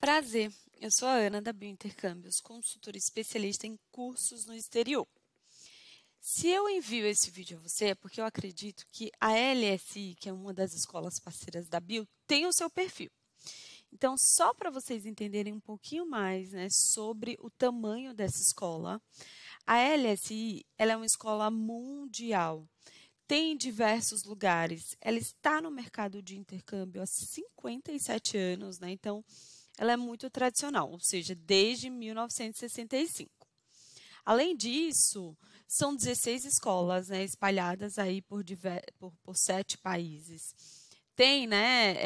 Prazer, eu sou a Ana da Biointercâmbios, consultora especialista em cursos no exterior. Se eu envio esse vídeo a você é porque eu acredito que a LSI, que é uma das escolas parceiras da Bio, tem o seu perfil. Então, só para vocês entenderem um pouquinho mais né, sobre o tamanho dessa escola, a LSI ela é uma escola mundial, tem diversos lugares, ela está no mercado de intercâmbio há 57 anos, né? então ela é muito tradicional, ou seja, desde 1965. Além disso, são 16 escolas né, espalhadas aí por, por, por sete países. Tem né, é,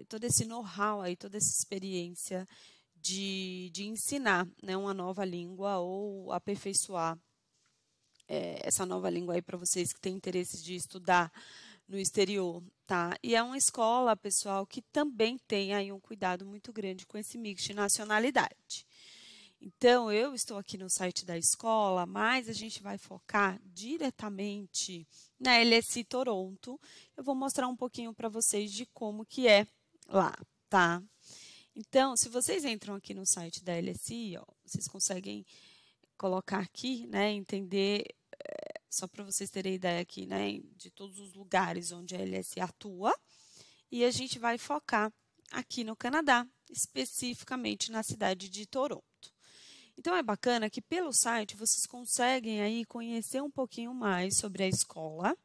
é, todo esse know-how, aí, toda essa experiência de, de ensinar né, uma nova língua ou aperfeiçoar é, essa nova língua aí para vocês que têm interesse de estudar no exterior, tá? E é uma escola, pessoal, que também tem aí um cuidado muito grande com esse mix de nacionalidade. Então, eu estou aqui no site da escola, mas a gente vai focar diretamente na LSI Toronto. Eu vou mostrar um pouquinho para vocês de como que é lá, tá? Então, se vocês entram aqui no site da LSI, ó, vocês conseguem colocar aqui, né, entender só para vocês terem ideia aqui, né, de todos os lugares onde a LS atua. E a gente vai focar aqui no Canadá, especificamente na cidade de Toronto. Então é bacana que pelo site vocês conseguem aí conhecer um pouquinho mais sobre a escola,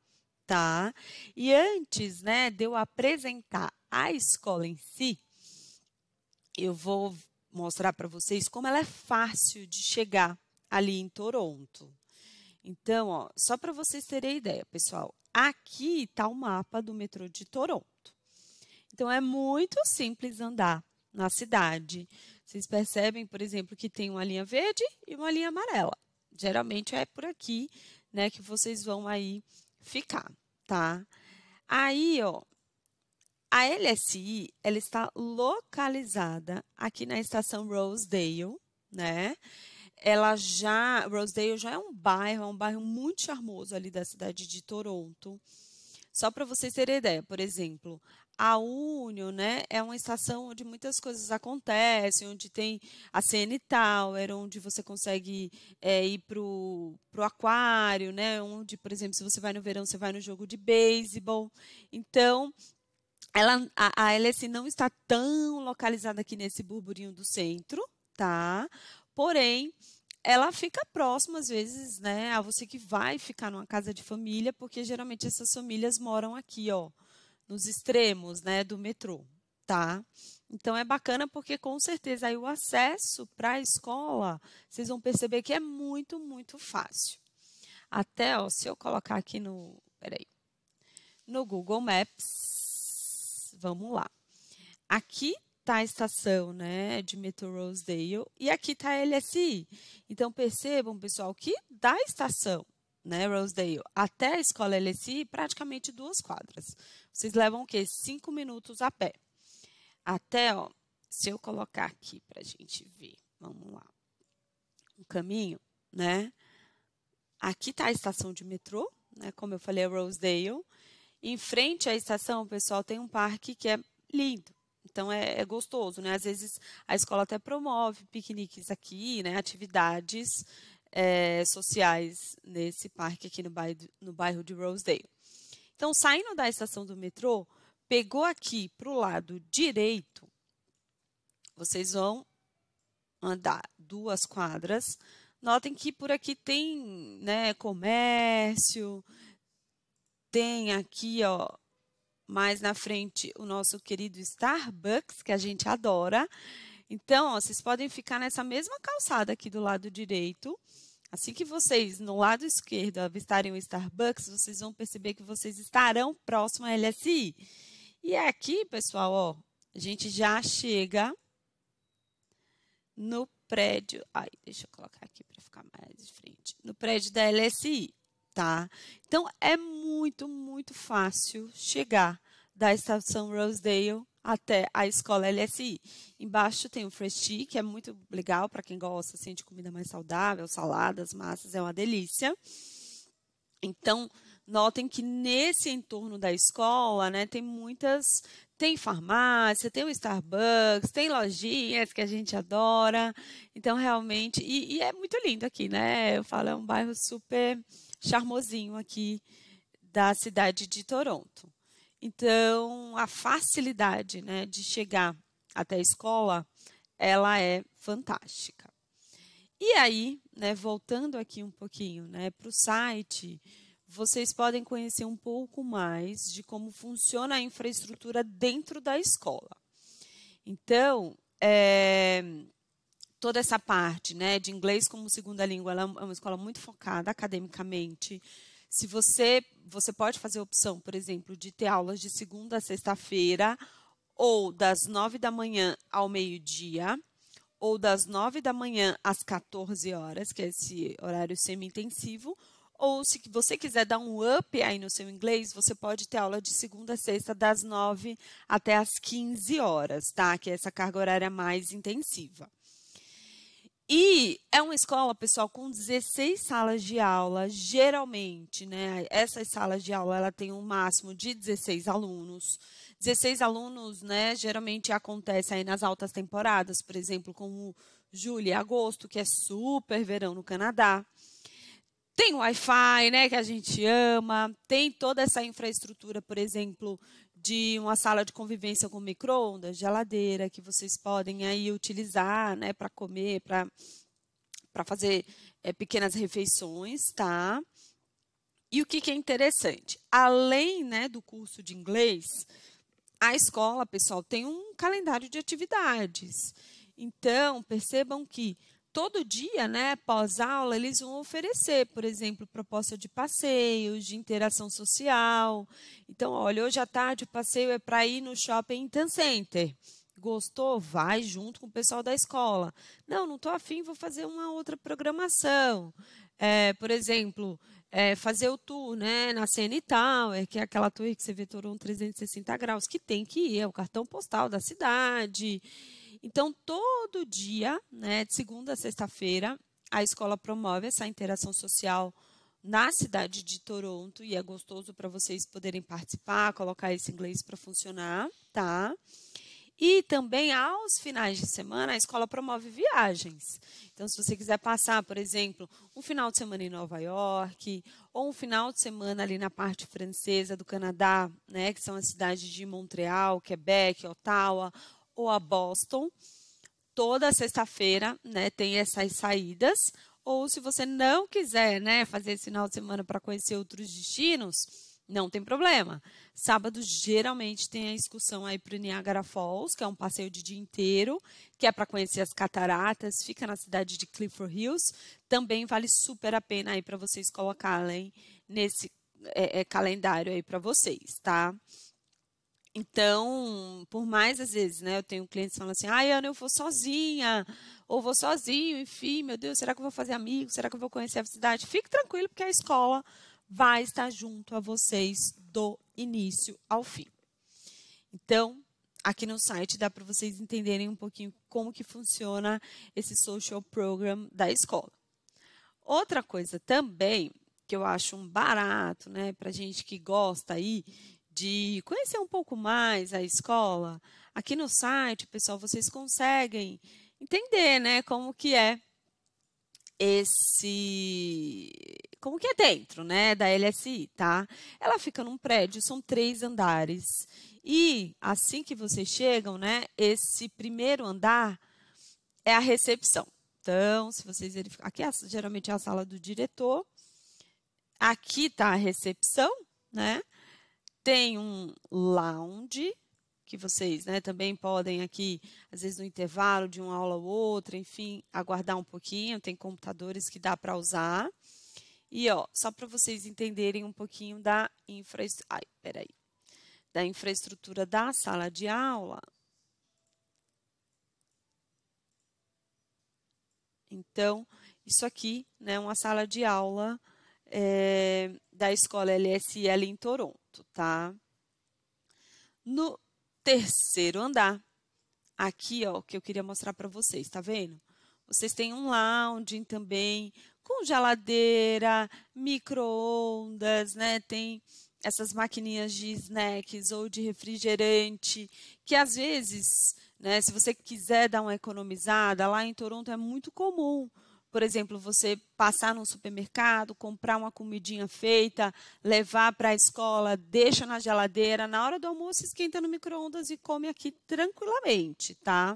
tá? E antes, né, de eu apresentar a escola em si, eu vou mostrar para vocês como ela é fácil de chegar ali em Toronto, então, ó, só para vocês terem ideia, pessoal, aqui está o mapa do metrô de Toronto. Então, é muito simples andar na cidade. Vocês percebem, por exemplo, que tem uma linha verde e uma linha amarela. Geralmente é por aqui, né, que vocês vão aí ficar, tá? Aí, ó, a LSI, ela está localizada aqui na estação Rosedale, né? ela já. Rosedale já é um bairro, é um bairro muito charmoso ali da cidade de Toronto. Só para vocês terem ideia, por exemplo, a Union, né, é uma estação onde muitas coisas acontecem, onde tem a CN Tower, onde você consegue é, ir pro, pro aquário, né, onde, por exemplo, se você vai no verão, você vai no jogo de beisebol. Então, ela, a, a LS não está tão localizada aqui nesse burburinho do centro, tá? Porém, ela fica próxima, às vezes, né, a você que vai ficar numa casa de família, porque geralmente essas famílias moram aqui, ó, nos extremos, né, do metrô, tá? Então é bacana porque com certeza aí o acesso para a escola, vocês vão perceber que é muito, muito fácil. Até, ó, se eu colocar aqui no, peraí, no Google Maps, vamos lá. Aqui tá a estação né, de Metro Rosedale e aqui tá a LSI. Então percebam, pessoal, que da estação né, Rosedale até a escola LSI, praticamente duas quadras. Vocês levam o quê? Cinco minutos a pé. Até, ó, se eu colocar aqui para a gente ver, vamos lá, um caminho, né? Aqui tá a estação de metrô, né? Como eu falei, é Rosedale. Em frente à estação, pessoal, tem um parque que é lindo então é, é, gostoso, né? Às vezes a escola até promove piqueniques aqui, né? Atividades é, sociais nesse parque aqui no bairro, no bairro de Rosedale. Então, saindo da estação do metrô, pegou aqui para o lado direito, vocês vão andar duas quadras. Notem que por aqui tem né, comércio, tem aqui ó, mais na frente o nosso querido Starbucks, que a gente adora. Então, ó, vocês podem ficar nessa mesma calçada aqui do lado direito. Assim que vocês, no lado esquerdo, avistarem o Starbucks, vocês vão perceber que vocês estarão próximo à LSI. E é aqui, pessoal, ó, a gente já chega no prédio. Ai, deixa eu colocar aqui para ficar mais de frente. No prédio da LSI tá? Então é muito, muito fácil chegar da estação Rosedale até a escola LSI. Embaixo tem o Freshti, que é muito legal para quem gosta assim, de comida mais saudável, saladas, massas, é uma delícia. Então, notem que nesse entorno da escola, né, tem muitas tem farmácia, tem o Starbucks, tem lojinhas que a gente adora. Então, realmente, e, e, é muito lindo aqui, né? Eu falo, é um bairro super charmosinho aqui da cidade de Toronto. Então, a facilidade né, de chegar até a escola, ela é fantástica. E aí, né, voltando aqui um pouquinho né, para o site, vocês podem conhecer um pouco mais de como funciona a infraestrutura dentro da escola. Então, é, toda essa parte né, de inglês como segunda língua, ela é uma escola muito focada academicamente. Se você, você pode fazer a opção, por exemplo, de ter aulas de segunda a sexta-feira, ou das nove da manhã ao meio-dia, ou das nove da manhã às 14 horas, que é esse horário semi-intensivo, ou se você quiser dar um up aí no seu inglês, você pode ter aula de segunda a sexta, das 9 até as 15 horas, tá? Que é essa carga horária mais intensiva. E é uma escola, pessoal, com 16 salas de aula, geralmente, né? Essas salas de aula, ela tem um máximo de 16 alunos. 16 alunos, né, geralmente acontece aí nas altas temporadas, por exemplo, como julho e agosto, que é super verão no Canadá tem Wi-Fi, né, que a gente ama, tem toda essa infraestrutura, por exemplo, de uma sala de convivência com micro-ondas, geladeira, que vocês podem aí utilizar, né, para comer, para para fazer é, pequenas refeições, tá? E o que, que é interessante? Além né, do curso de inglês, a escola, pessoal, tem um calendário de atividades. Então, percebam que todo dia, né, pós-aula, eles vão oferecer, por exemplo, proposta de passeios, de interação social. Então, olha, hoje à tarde o passeio é para ir no shopping Intan Center. Gostou? Vai junto com o pessoal da escola. Não, não estou afim, vou fazer uma outra programação. É, por exemplo, é, fazer o tour né, na Cena Tower, é que é aquela tour que você vê Toronto 360 graus, que tem que ir, é o cartão postal da cidade. Então, todo dia, né, de segunda a sexta-feira, a escola promove essa interação social na cidade de Toronto e é gostoso para vocês poderem participar, colocar esse inglês para funcionar, tá? E também aos finais de semana a escola promove viagens. Então, se você quiser passar, por exemplo, um final de semana em Nova York ou um final de semana ali na parte francesa do Canadá, né, que são as cidades de Montreal, Quebec, Ottawa, ou a Boston. Toda sexta-feira, né, tem essas saídas. Ou se você não quiser, né, fazer esse final de semana para conhecer outros destinos, não tem problema. Sábado geralmente tem a excursão aí para o Niagara Falls, que é um passeio de dia inteiro, que é para conhecer as cataratas, fica na cidade de Clifford Hills. Também vale super a pena aí para vocês colocarem nesse é, é, calendário aí para vocês, tá? Então, por mais às vezes, né, eu tenho clientes que falam assim: ai, Ana, eu vou sozinha, ou vou sozinho, enfim, meu Deus, será que eu vou fazer amigos? Será que eu vou conhecer a cidade? Fique tranquilo, porque a escola vai estar junto a vocês do início ao fim. Então, aqui no site dá para vocês entenderem um pouquinho como que funciona esse social program da escola. Outra coisa também que eu acho um barato, né, para gente que gosta aí de conhecer um pouco mais a escola, aqui no site, pessoal, vocês conseguem entender, né, como que é esse como que é dentro, né, da LSI, tá? Ela fica num prédio, são três andares. E assim que vocês chegam, né, esse primeiro andar é a recepção. Então, se vocês verificarem, aqui é, geralmente é a sala do diretor. Aqui tá a recepção, né? Tem um lounge, que vocês né, também podem aqui, às vezes no intervalo de uma aula ou outra, enfim, aguardar um pouquinho. Tem computadores que dá para usar. E ó, só para vocês entenderem um pouquinho da infraestrutura. Ai, peraí. Da infraestrutura da sala de aula. Então, isso aqui é né, uma sala de aula é, da escola LSL em Toronto alto, tá? No terceiro andar, aqui, ó, que eu queria mostrar para vocês, tá vendo? Vocês têm um lounge também, com geladeira, micro-ondas, né? Tem essas maquininhas de snacks ou de refrigerante, que às vezes, né, se você quiser dar uma economizada, lá em Toronto é muito comum por exemplo, você passar num supermercado, comprar uma comidinha feita, levar para a escola, deixa na geladeira, na hora do almoço esquenta no micro-ondas e come aqui tranquilamente, tá?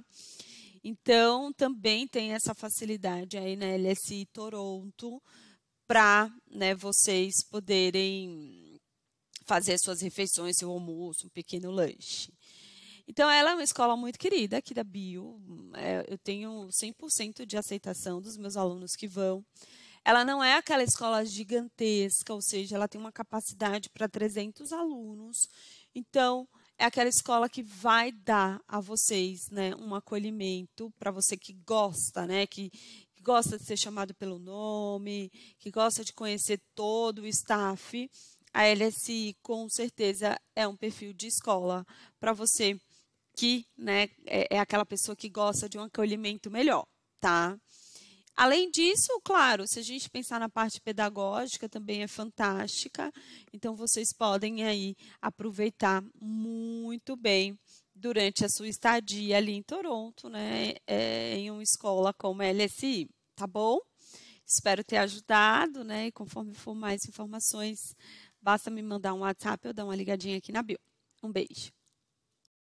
Então, também tem essa facilidade aí na né, LSI Toronto para né, vocês poderem fazer suas refeições, seu almoço, um pequeno lanche. Então, ela é uma escola muito querida aqui da Bio. É, eu tenho 100% de aceitação dos meus alunos que vão. Ela não é aquela escola gigantesca, ou seja, ela tem uma capacidade para 300 alunos. Então, é aquela escola que vai dar a vocês né, um acolhimento para você que gosta, né, que, que gosta de ser chamado pelo nome, que gosta de conhecer todo o staff. A LSI, com certeza, é um perfil de escola para você que né, é, é aquela pessoa que gosta de um acolhimento melhor, tá? Além disso, claro, se a gente pensar na parte pedagógica, também é fantástica. Então, vocês podem aí aproveitar muito bem durante a sua estadia ali em Toronto, né? É, em uma escola como a LSI, tá bom? Espero ter ajudado, né? E conforme for mais informações, basta me mandar um WhatsApp ou dar uma ligadinha aqui na bio. Um beijo.